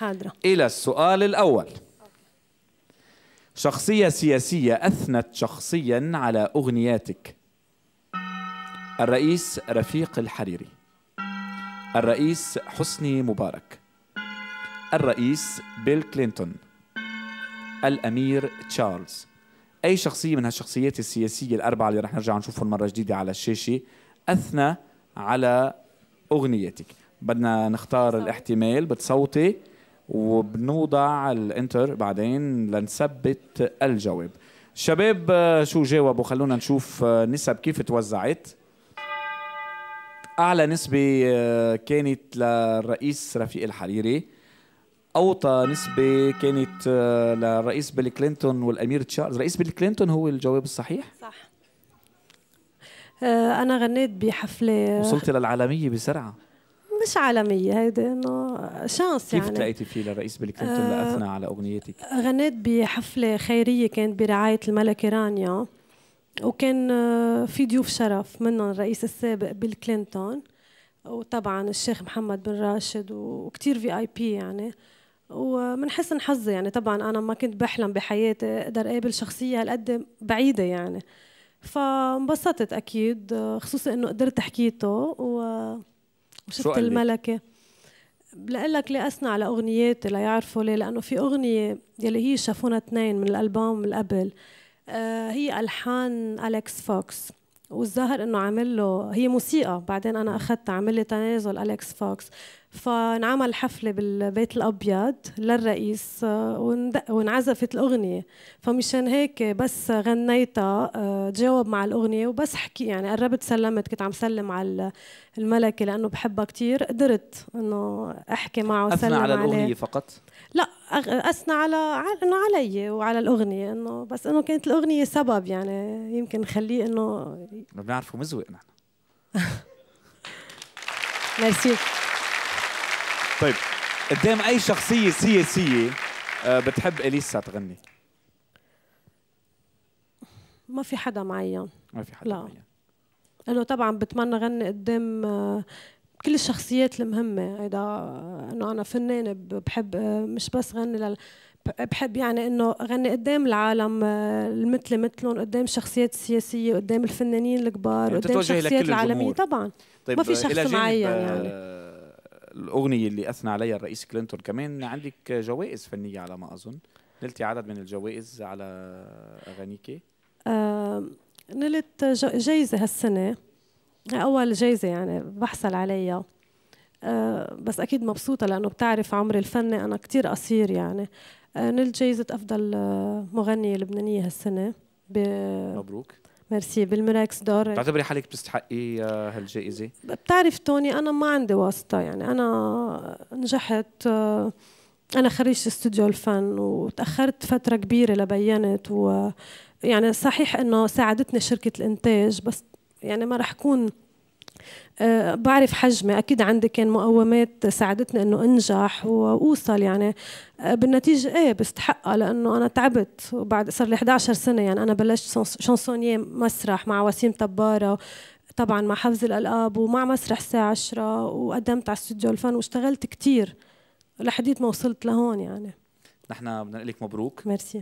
حاضرة إلى السؤال الأول شخصية سياسية أثنت شخصيا على أغنياتك الرئيس رفيق الحريري الرئيس حسني مبارك الرئيس بيل كلينتون الأمير تشارلز أي شخصية من هالشخصيات السياسية الأربعة اللي رح نرجع نشوفهم مرة جديدة على الشاشة أثنى على أغنيتك بدنا نختار الاحتمال بتصوتي وبنوضع الانتر بعدين لنثبت الجواب الشباب آه، شو جاوبوا خلونا نشوف آه، نسب كيف توزعت اعلى نسبه آه، كانت للرئيس رفيق الحريري اوطى نسبه كانت للرئيس بيل كلينتون والامير تشارلز رئيس بيل كلينتون هو الجواب الصحيح صح انا غنيت بحفله وصلت للعالميه بسرعه مش عالميه هيدي انه شانس كيف يعني كيف تلاقيتي فيه للرئيس بيل كلينتون آه لاثنى على اغنيتك؟ غنيت بحفله خيريه كانت برعايه الملكه رانيا وكان آه، في ضيوف شرف منهم الرئيس السابق بيل كلينتون وطبعا الشيخ محمد بن راشد وكثير في اي بي يعني ومن حسن حظي يعني طبعا انا ما كنت بحلم بحياتي اقدر اقابل شخصيه هالقد بعيده يعني فانبسطت اكيد آه، خصوصا انه قدرت حكيته و شفت الملكة لك ليه أسمع لأغنياتي ليعرفوا ليه لأنه في أغنية يلي هي شافونا اثنين من الألبوم من قبل آه هي ألحان أليكس فوكس والظاهر انه عامل له هي موسيقى بعدين انا اخذت عامل لي تنازل اليكس فوكس فانعمل حفلة بالبيت الأبيض للرئيس آه، ونعزفت الأغنية فمشان هيك بس غنيتها تجاوب آه، مع الأغنية وبس حكي يعني قربت سلمت كنت عم سلم على الملكة لأنه بحبها كتير قدرت أنه أحكي معه وسلم على الأغنية عليه. فقط؟ لا أثنى على أنه علي وعلى الأغنية أنه بس أنه كانت الأغنية سبب يعني يمكن نخليه أنه ما بنعرفه مزوق نحن ميرسي طيب قدام اي شخصيه سياسيه آه، بتحب اليسا تغني؟ ما في حدا معين ما في حدا لا. معين انه طبعا بتمنى غني قدام آه، كل الشخصيات المهمة هيدا انه انا فنانة بحب آه، مش بس غني لل بحب يعني انه غني قدام العالم المثل مثلهم قدام الشخصيات السياسية قدام الفنانين الكبار يعني قدام الشخصيات العالمية طبعا طيب ما في شخص معين يعني الاغنيه اللي اثنى عليها الرئيس كلينتون كمان عندك جوائز فنيه على ما اظن نلتي عدد من الجوائز على اغانيك آه نلت جايزه هالسنه اول جايزه يعني بحصل عليها آه بس اكيد مبسوطه لانه بتعرف عمري الفني انا كثير قصير يعني آه نلت جايزه افضل آه، مغنيه لبنانيه هالسنه مبروك ميرسي بالمراكس دور بتعتبري حالك بتستحقي آه، هالجائزه؟ بتعرف توني انا ما عندي واسطه يعني انا نجحت آه، انا خريجه استوديو الفن وتاخرت فتره كبيره لبينت ويعني صحيح انه ساعدتني شركه الانتاج بس يعني ما راح اكون أه، بعرف حجمي اكيد عندي كان مقومات ساعدتني انه انجح واوصل يعني أه، بالنتيجه ايه بستحقها لانه انا تعبت وبعد صار لي 11 سنه يعني انا بلشت شانسونيه مسرح مع وسيم طباره طبعا مع حفظ الالقاب ومع مسرح الساعه 10 وقدمت على استوديو الفن واشتغلت كثير لحديت ما وصلت لهون يعني نحن بدنا نقول لك مبروك ميرسي